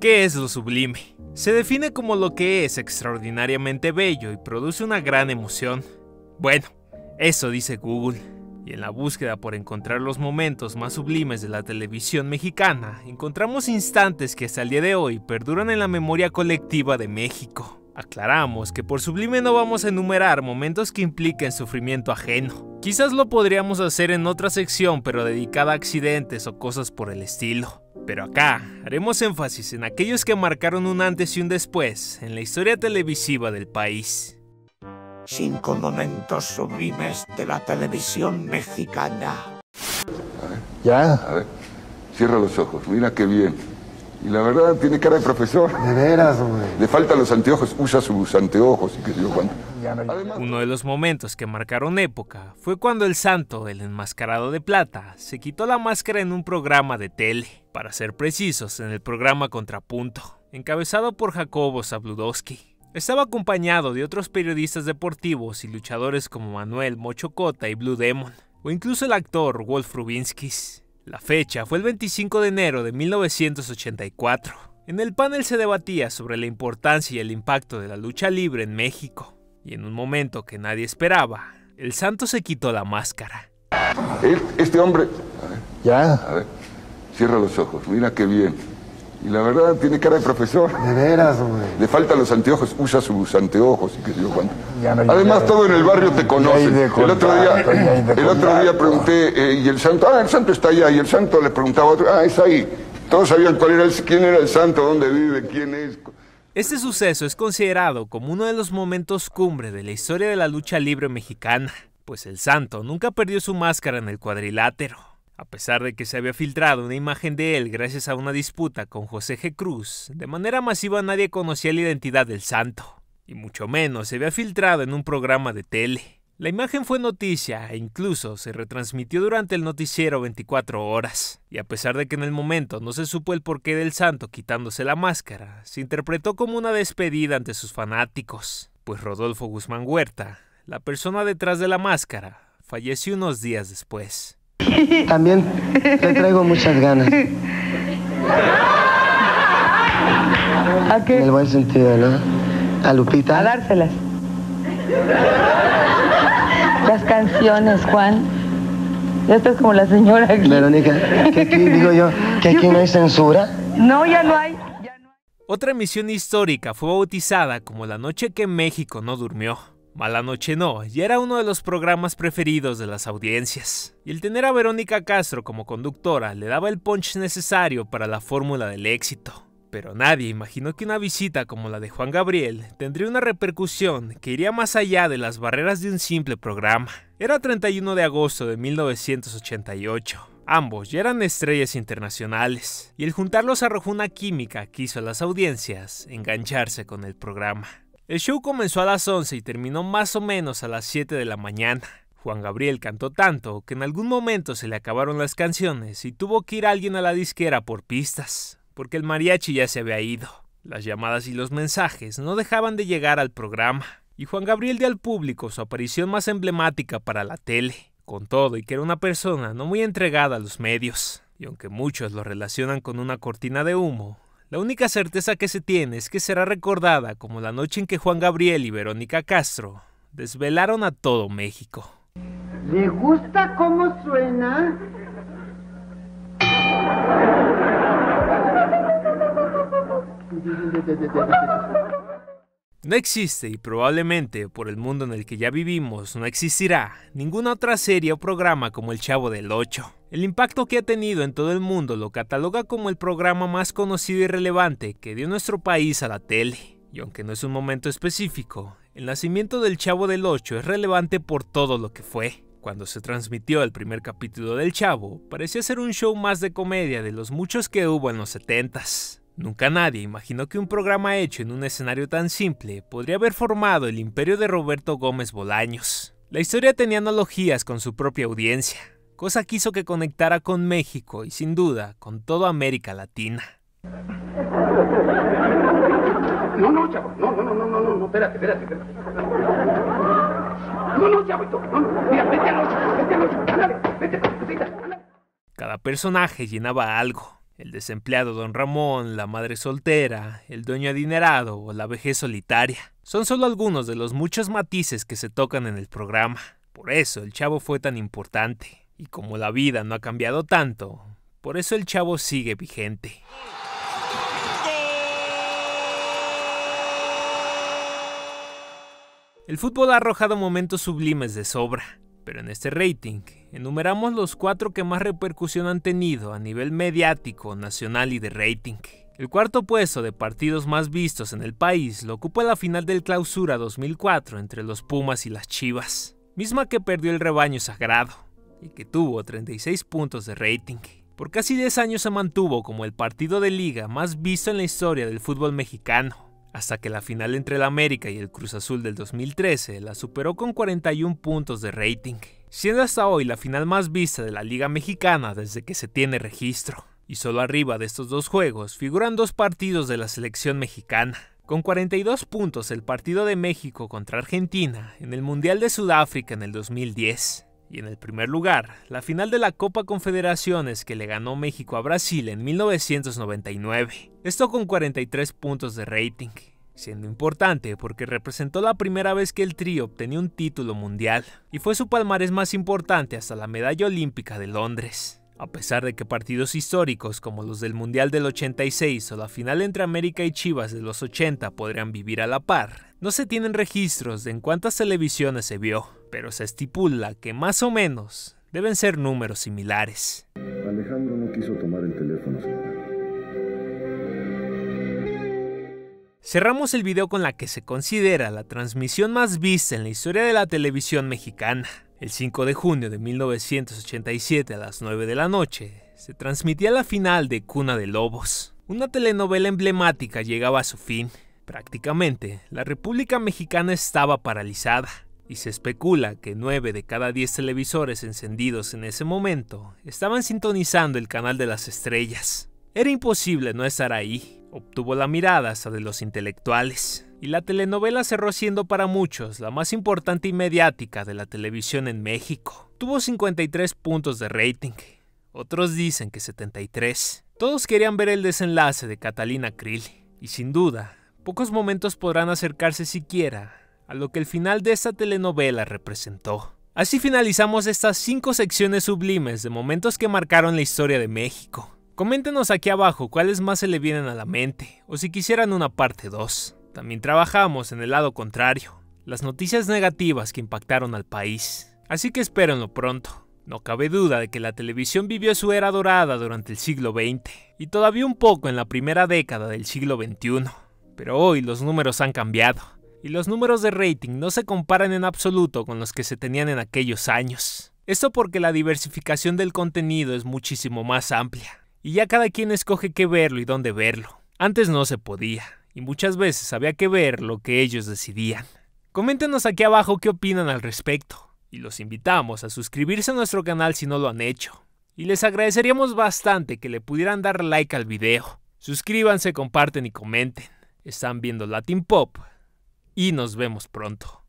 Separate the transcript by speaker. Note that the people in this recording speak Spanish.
Speaker 1: ¿Qué es lo sublime? Se define como lo que es extraordinariamente bello y produce una gran emoción. Bueno, eso dice Google. Y en la búsqueda por encontrar los momentos más sublimes de la televisión mexicana, encontramos instantes que hasta el día de hoy perduran en la memoria colectiva de México. Aclaramos que por sublime no vamos a enumerar momentos que impliquen sufrimiento ajeno. Quizás lo podríamos hacer en otra sección pero dedicada a accidentes o cosas por el estilo. Pero acá haremos énfasis en aquellos que marcaron un antes y un después en la historia televisiva del país. Cinco momentos sublimes de la televisión mexicana. A ver, ya. A ver, cierra los ojos, mira qué bien. Y la verdad, tiene cara de profesor. De veras, güey. Le faltan los anteojos, usa sus anteojos y Uno de los momentos que marcaron época fue cuando el santo el enmascarado de plata se quitó la máscara en un programa de tele, para ser precisos, en el programa Contrapunto, encabezado por Jacobo Zabludowski. Estaba acompañado de otros periodistas deportivos y luchadores como Manuel Mochocota y Blue Demon, o incluso el actor Wolf Rubinskis. La fecha fue el 25 de enero de 1984. En el panel se debatía sobre la importancia y el impacto de la lucha libre en México. Y en un momento que nadie esperaba, el santo se quitó la máscara. Eh, este hombre... ya. A ver, cierra los ojos, mira qué bien. Y la verdad, tiene cara de profesor. De veras, güey. Le faltan los anteojos, usa sus anteojos y qué Además, todo en el barrio te conoce. el otro día, el otro día pregunté, eh, y el santo, ah, el santo está allá, y el santo le preguntaba a otro, ah, es ahí. Todos sabían cuál era quién era el santo, dónde vive, quién es. Este suceso es considerado como uno de los momentos cumbre de la historia de la lucha libre mexicana, pues el santo nunca perdió su máscara en el cuadrilátero. A pesar de que se había filtrado una imagen de él gracias a una disputa con José G. Cruz, de manera masiva nadie conocía la identidad del santo, y mucho menos se había filtrado en un programa de tele. La imagen fue noticia e incluso se retransmitió durante el noticiero 24 horas, y a pesar de que en el momento no se supo el porqué del santo quitándose la máscara, se interpretó como una despedida ante sus fanáticos, pues Rodolfo Guzmán Huerta, la persona detrás de la máscara, falleció unos días después. También te traigo muchas ganas. ¿A En el buen sentido, ¿no? A Lupita. A dárselas. Las canciones, Juan. Esto es como la señora Verónica, que aquí digo yo, que aquí no hay censura. No, ya no hay. Otra emisión histórica fue bautizada como la noche que México no durmió. Mala Noche No y era uno de los programas preferidos de las audiencias, y el tener a Verónica Castro como conductora le daba el punch necesario para la fórmula del éxito. Pero nadie imaginó que una visita como la de Juan Gabriel tendría una repercusión que iría más allá de las barreras de un simple programa. Era 31 de agosto de 1988. Ambos ya eran estrellas internacionales, y el juntarlos arrojó una química que hizo a las audiencias engancharse con el programa. El show comenzó a las 11 y terminó más o menos a las 7 de la mañana. Juan Gabriel cantó tanto que en algún momento se le acabaron las canciones y tuvo que ir alguien a la disquera por pistas, porque el mariachi ya se había ido. Las llamadas y los mensajes no dejaban de llegar al programa, y Juan Gabriel dio al público su aparición más emblemática para la tele, con todo y que era una persona no muy entregada a los medios. Y aunque muchos lo relacionan con una cortina de humo, la única certeza que se tiene es que será recordada como la noche en que Juan Gabriel y Verónica Castro desvelaron a todo México. ¿Le gusta cómo suena? No existe y probablemente por el mundo en el que ya vivimos no existirá ninguna otra serie o programa como El Chavo del Ocho. El impacto que ha tenido en todo el mundo lo cataloga como el programa más conocido y relevante que dio nuestro país a la tele. Y aunque no es un momento específico, el nacimiento del Chavo del Ocho es relevante por todo lo que fue. Cuando se transmitió el primer capítulo del Chavo, parecía ser un show más de comedia de los muchos que hubo en los 70s. Nunca nadie imaginó que un programa hecho en un escenario tan simple podría haber formado el imperio de Roberto Gómez Bolaños. La historia tenía analogías con su propia audiencia, cosa que hizo que conectara con México y sin duda con toda América Latina. No, no, no, no, no, no, No, Cada personaje llenaba algo. El desempleado don Ramón, la madre soltera, el dueño adinerado o la vejez solitaria. Son solo algunos de los muchos matices que se tocan en el programa. Por eso el chavo fue tan importante. Y como la vida no ha cambiado tanto, por eso el chavo sigue vigente. El fútbol ha arrojado momentos sublimes de sobra, pero en este rating enumeramos los cuatro que más repercusión han tenido a nivel mediático, nacional y de rating. El cuarto puesto de partidos más vistos en el país lo ocupa la final del Clausura 2004 entre los Pumas y las Chivas, misma que perdió el rebaño sagrado y que tuvo 36 puntos de rating. Por casi 10 años se mantuvo como el partido de liga más visto en la historia del fútbol mexicano hasta que la final entre el América y el Cruz Azul del 2013 la superó con 41 puntos de rating, siendo hasta hoy la final más vista de la Liga Mexicana desde que se tiene registro. Y solo arriba de estos dos juegos figuran dos partidos de la selección mexicana. Con 42 puntos el partido de México contra Argentina en el Mundial de Sudáfrica en el 2010, y en el primer lugar, la final de la Copa Confederaciones que le ganó México a Brasil en 1999. Esto con 43 puntos de rating, siendo importante porque representó la primera vez que el trío obtenía un título mundial, y fue su palmarés más importante hasta la medalla olímpica de Londres. A pesar de que partidos históricos como los del Mundial del 86 o la final entre América y Chivas de los 80 podrían vivir a la par, no se tienen registros de en cuántas televisiones se vio, pero se estipula que más o menos deben ser números similares. Cerramos el video con la que se considera la transmisión más vista en la historia de la televisión mexicana, el 5 de junio de 1987 a las 9 de la noche se transmitía la final de Cuna de Lobos. Una telenovela emblemática llegaba a su fin. Prácticamente, la República Mexicana estaba paralizada y se especula que 9 de cada 10 televisores encendidos en ese momento estaban sintonizando el canal de las estrellas. Era imposible no estar ahí, obtuvo la mirada hasta de los intelectuales. Y la telenovela cerró siendo para muchos la más importante y mediática de la televisión en México. Tuvo 53 puntos de rating, otros dicen que 73. Todos querían ver el desenlace de Catalina Krill, y sin duda, pocos momentos podrán acercarse siquiera a lo que el final de esta telenovela representó. Así finalizamos estas cinco secciones sublimes de momentos que marcaron la historia de México. Coméntenos aquí abajo cuáles más se le vienen a la mente, o si quisieran una parte 2. También trabajamos en el lado contrario, las noticias negativas que impactaron al país. Así que espérenlo pronto. No cabe duda de que la televisión vivió su era dorada durante el siglo XX y todavía un poco en la primera década del siglo XXI. Pero hoy los números han cambiado y los números de rating no se comparan en absoluto con los que se tenían en aquellos años. Esto porque la diversificación del contenido es muchísimo más amplia y ya cada quien escoge qué verlo y dónde verlo. Antes no se podía, y muchas veces había que ver lo que ellos decidían. Coméntenos aquí abajo qué opinan al respecto, y los invitamos a suscribirse a nuestro canal si no lo han hecho. Y les agradeceríamos bastante que le pudieran dar like al video. Suscríbanse, comparten y comenten. Están viendo Latin Pop y nos vemos pronto.